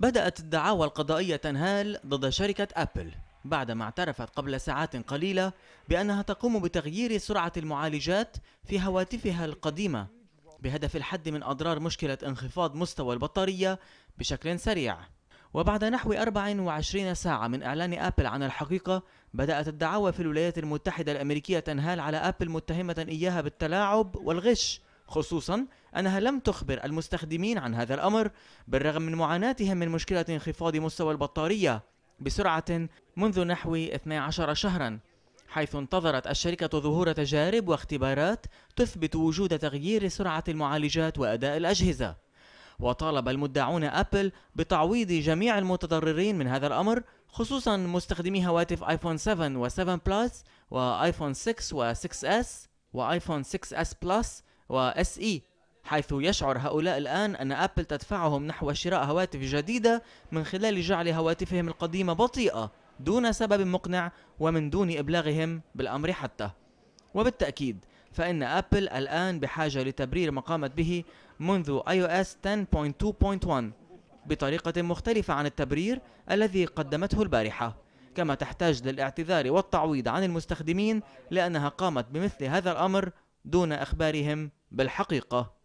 بدأت الدعاوى القضائية تنهال ضد شركة أبل بعدما اعترفت قبل ساعات قليلة بأنها تقوم بتغيير سرعة المعالجات في هواتفها القديمة بهدف الحد من أضرار مشكلة انخفاض مستوى البطارية بشكل سريع وبعد نحو 24 ساعة من إعلان أبل عن الحقيقة بدأت الدعاوى في الولايات المتحدة الأمريكية تنهال على أبل متهمة إياها بالتلاعب والغش خصوصا أنها لم تخبر المستخدمين عن هذا الأمر بالرغم من معاناتهم من مشكلة انخفاض مستوى البطارية بسرعة منذ نحو 12 شهرا حيث انتظرت الشركة ظهور تجارب واختبارات تثبت وجود تغيير سرعة المعالجات وأداء الأجهزة وطالب المدعون أبل بتعويض جميع المتضررين من هذا الأمر خصوصا مستخدمي هواتف آيفون 7 و 7 بلس وآيفون 6 و 6 اس وآيفون 6 اس بلس و اس اي حيث يشعر هؤلاء الآن أن أبل تدفعهم نحو شراء هواتف جديدة من خلال جعل هواتفهم القديمة بطيئة دون سبب مقنع ومن دون إبلاغهم بالأمر حتى وبالتأكيد فإن أبل الآن بحاجة لتبرير ما قامت به منذ iOS 10.2.1 بطريقة مختلفة عن التبرير الذي قدمته البارحة كما تحتاج للاعتذار والتعويض عن المستخدمين لأنها قامت بمثل هذا الأمر دون إخبارهم بالحقيقة